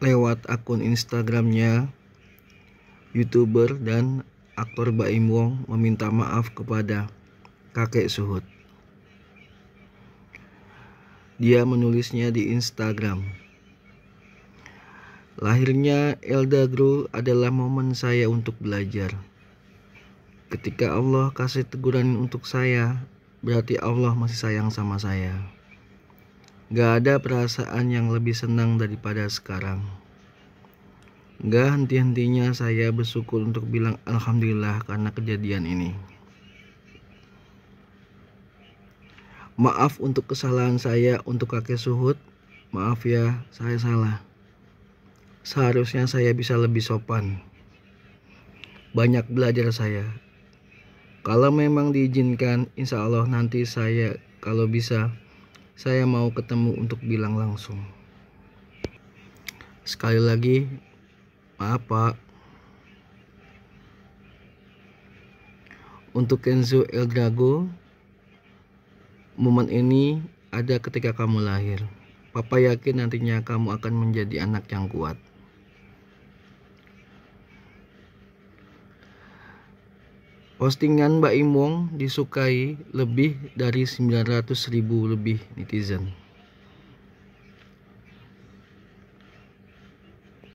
lewat akun Instagramnya youtuber dan aktor Baim Wong meminta maaf kepada kakek suhud. Dia menulisnya di Instagram. Lahirnya Elda Gru adalah momen saya untuk belajar. Ketika Allah kasih teguran untuk saya, berarti Allah masih sayang sama saya. Gak ada perasaan yang lebih senang daripada sekarang. Gak henti-hentinya saya bersyukur untuk bilang Alhamdulillah karena kejadian ini. Maaf untuk kesalahan saya untuk kakek suhud. Maaf ya, saya salah. Seharusnya saya bisa lebih sopan. Banyak belajar saya. Kalau memang diizinkan, insya Allah nanti saya kalau bisa saya mau ketemu untuk bilang langsung. Sekali lagi, maaf Pak. Untuk Kenzo El Drago, momen ini ada ketika kamu lahir. Papa yakin nantinya kamu akan menjadi anak yang kuat. Postingan Mbak Imong disukai lebih dari 900 ribu lebih netizen.